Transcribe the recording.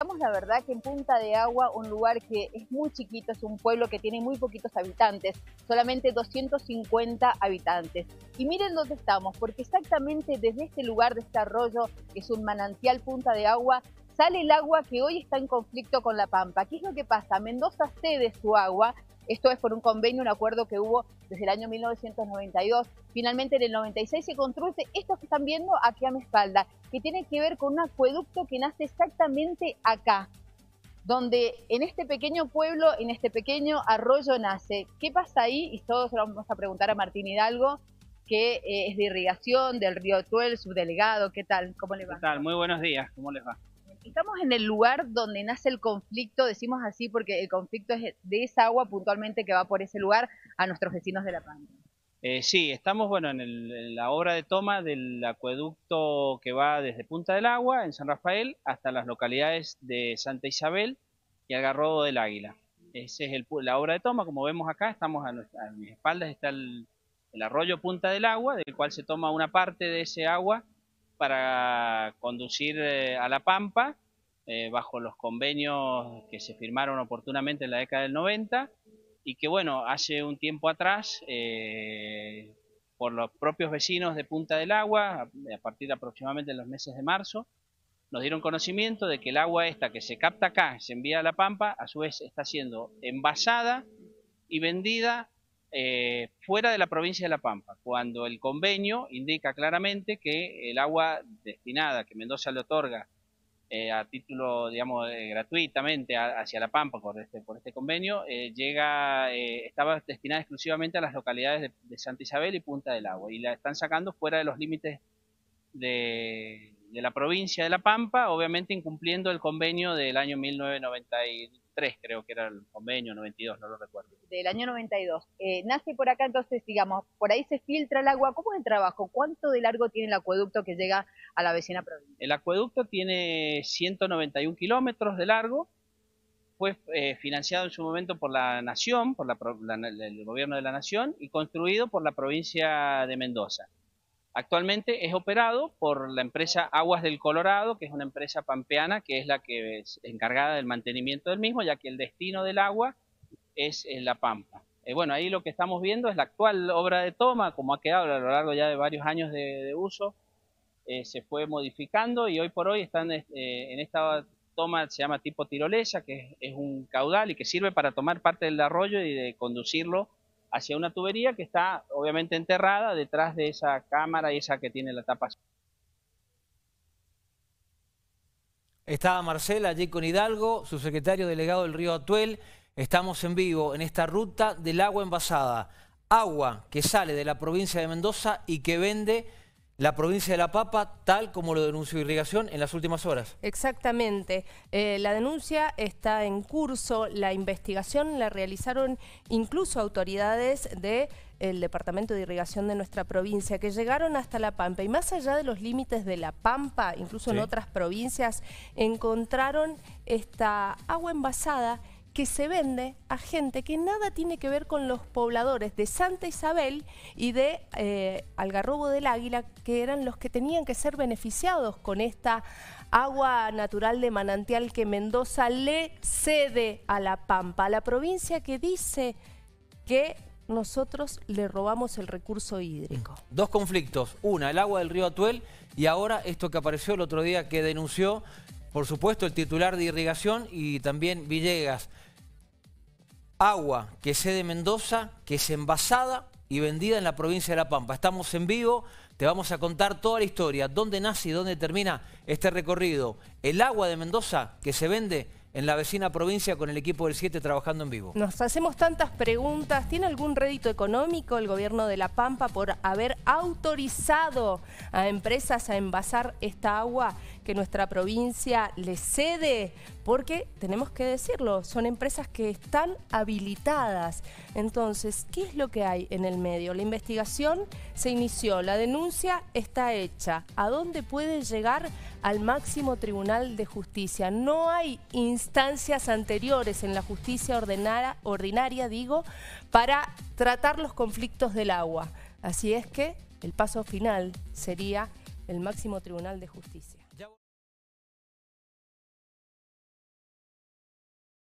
Estamos la verdad que en Punta de Agua, un lugar que es muy chiquito, es un pueblo que tiene muy poquitos habitantes, solamente 250 habitantes. Y miren dónde estamos, porque exactamente desde este lugar de este arroyo, que es un manantial Punta de Agua, sale el agua que hoy está en conflicto con la Pampa. ¿Qué es lo que pasa? Mendoza cede su agua esto es por un convenio, un acuerdo que hubo desde el año 1992. Finalmente, en el 96 se construye esto que están viendo aquí a mi espalda, que tiene que ver con un acueducto que nace exactamente acá, donde en este pequeño pueblo, en este pequeño arroyo nace. ¿Qué pasa ahí? Y todos lo vamos a preguntar a Martín Hidalgo, que eh, es de irrigación del río Tuel, subdelegado. ¿Qué tal? ¿Cómo le va? ¿Qué Muy buenos días. ¿Cómo les va? estamos en el lugar donde nace el conflicto, decimos así porque el conflicto es de esa agua puntualmente que va por ese lugar a nuestros vecinos de La Pampa. Eh, sí, estamos bueno en, la obra de toma del acueducto que va desde Punta del Agua, en San Rafael, hasta las localidades de Santa Isabel y Algarrobo del Águila. Esa es la obra de toma, como vemos acá, estamos a, mis espaldas está el arroyo Punta del Agua, del cual se toma una parte de ese agua para conducir eh, a la Pampa eh, bajo los convenios que se firmaron oportunamente en la década del 90 y que bueno, hace un tiempo atrás, eh, por los propios vecinos de Punta del Agua, a partir de aproximadamente los meses de marzo, nos dieron conocimiento de que el agua esta que se capta acá, se envía a La Pampa, a su vez está siendo envasada y vendida eh, fuera de la provincia de La Pampa, cuando el convenio indica claramente que el agua destinada que Mendoza le otorga eh, a título, digamos, eh, gratuitamente hacia La Pampa por este, por este convenio, eh, llega, estaba destinada exclusivamente a las localidades de, de, Santa Isabel y Punta del Agua, y la están sacando fuera de los límites de, de, la provincia de La Pampa, obviamente incumpliendo el convenio del año 1993, creo que era el convenio 92, no lo recuerdo del año 92, eh, nace por acá, entonces, digamos, por ahí se filtra el agua. ¿Cómo es el trabajo? ¿Cuánto de largo tiene el acueducto que llega a la vecina provincia? El acueducto tiene 191 kilómetros de largo. Fue eh, financiado en su momento por la Nación, por el gobierno de la Nación, y construido por la provincia de Mendoza. Actualmente es operado por la empresa Aguas del Colorado, que es una empresa pampeana que es la que es encargada del mantenimiento del mismo, ya que el destino del agua es eh, La Pampa. Eh, bueno, ahí lo que estamos viendo es la actual obra de toma, como ha quedado a lo largo ya de varios años de, uso, eh, se fue modificando y hoy por hoy están en esta toma, se llama tipo tirolesa, que es, un caudal y que sirve para tomar parte del arroyo y de conducirlo hacia una tubería que está obviamente enterrada detrás de esa cámara y esa que tiene la tapa. Estaba Marcela allí con Hidalgo, su secretario delegado del Río Atuel. Estamos en vivo en esta ruta del agua envasada. Agua que sale de la provincia de Mendoza y que vende la provincia de La Papa, tal como lo denunció Irrigación en las últimas horas. Exactamente. Eh, la denuncia está en curso. La investigación la realizaron incluso autoridades del Departamento de Irrigación de nuestra provincia, que llegaron hasta La Pampa. Y más allá de los límites de La Pampa, incluso en otras provincias, encontraron esta agua envasada que se vende a gente que nada tiene que ver con los pobladores de Santa Isabel y de eh, Algarrobo del Águila, que eran los que tenían que ser beneficiados con esta agua natural de manantial que Mendoza le cede a La Pampa, a la provincia que dice que nosotros le robamos el recurso hídrico. Mm. Dos conflictos, una, el agua del río Atuel y ahora esto que apareció el otro día que denunció, por supuesto, el titular de irrigación y también Villegas agua que es de Mendoza, que es envasada y vendida en la provincia de La Pampa. Estamos en vivo, te vamos a contar toda la historia, dónde nace y dónde termina este recorrido. El agua de Mendoza que se vende en la vecina provincia con el equipo del 7 trabajando en vivo. Nos hacemos tantas preguntas. ¿Tiene algún rédito económico el gobierno de La Pampa por haber autorizado a empresas a envasar esta agua que nuestra provincia le cede? Porque, tenemos que decirlo, son empresas que están habilitadas. Entonces, ¿qué es lo que hay en el medio? La investigación se inició, la denuncia está hecha. ¿A dónde puede llegar? al máximo tribunal de justicia. No hay instancias anteriores en la justicia ordinaria, digo, para tratar los conflictos del agua. Así es que el paso final sería el máximo tribunal de justicia.